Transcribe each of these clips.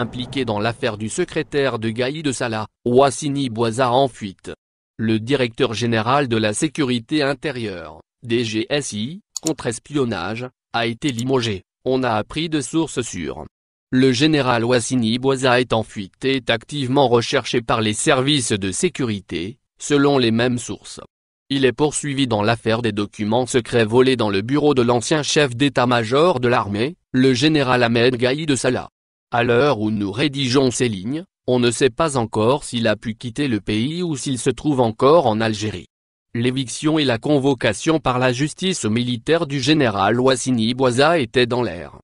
impliqué dans l'affaire du secrétaire de Gaï de Salah, Ouassini Boisa en fuite. Le directeur général de la sécurité intérieure, DGSI, contre-espionnage, a été limogé, on a appris de sources sûres. Le général Wassini Boisa est en fuite et est activement recherché par les services de sécurité, selon les mêmes sources. Il est poursuivi dans l'affaire des documents secrets volés dans le bureau de l'ancien chef d'état-major de l'armée, le général Ahmed Gaï de Salah. À l'heure où nous rédigeons ces lignes, on ne sait pas encore s'il a pu quitter le pays ou s'il se trouve encore en Algérie. L'éviction et la convocation par la justice militaire du général Ouassini Boisa étaient dans l'air.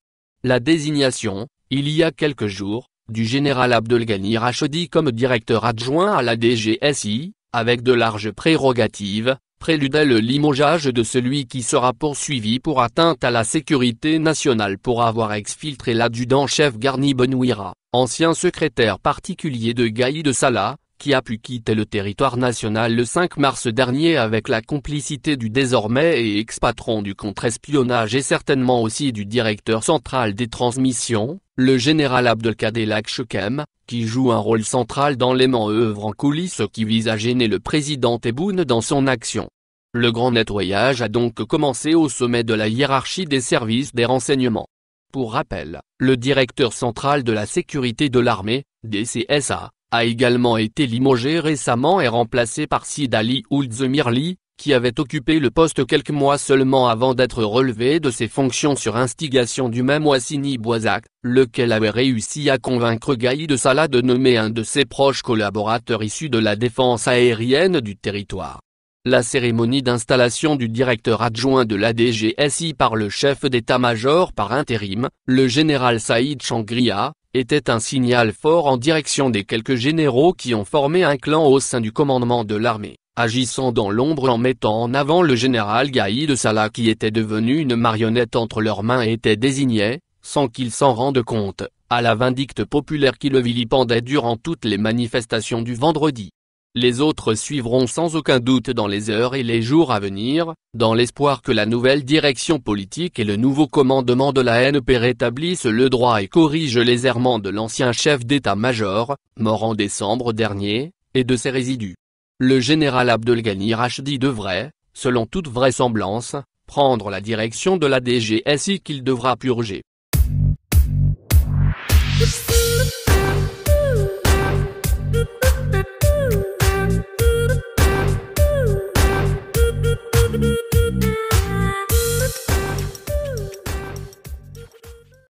La désignation, il y a quelques jours, du général Abdelghani Rachedi comme directeur adjoint à la DGSI, avec de larges prérogatives, préludait le limogeage de celui qui sera poursuivi pour atteinte à la sécurité nationale pour avoir exfiltré l'adjudant-chef Garni Benouira, ancien secrétaire particulier de Gaï de Salah, qui a pu quitter le territoire national le 5 mars dernier avec la complicité du désormais et ex-patron du contre-espionnage et certainement aussi du directeur central des transmissions, le général Abdelkader Lakshekem, qui joue un rôle central dans l'aimant œuvre en coulisses qui vise à gêner le président Tebboune dans son action. Le grand nettoyage a donc commencé au sommet de la hiérarchie des services des renseignements. Pour rappel, le directeur central de la sécurité de l'armée, DCSA, a également été limogé récemment et remplacé par Sidali Ali qui avait occupé le poste quelques mois seulement avant d'être relevé de ses fonctions sur instigation du même Wassini Boisac, lequel avait réussi à convaincre Gaï de Salah de nommer un de ses proches collaborateurs issus de la défense aérienne du territoire. La cérémonie d'installation du directeur adjoint de la DGSI par le chef d'état-major par intérim, le général Saïd Changria, était un signal fort en direction des quelques généraux qui ont formé un clan au sein du commandement de l'armée, agissant dans l'ombre en mettant en avant le général Gaïd Salah qui était devenu une marionnette entre leurs mains et était désigné, sans qu'il s'en rendent compte, à la vindicte populaire qui le vilipendait durant toutes les manifestations du vendredi. Les autres suivront sans aucun doute dans les heures et les jours à venir, dans l'espoir que la nouvelle direction politique et le nouveau commandement de la NP rétablissent le droit et corrigent les errements de l'ancien chef d'état-major, mort en décembre dernier, et de ses résidus. Le général Abdelghani Rachdi devrait, selon toute vraisemblance, prendre la direction de la DGSI qu'il devra purger. Thank you.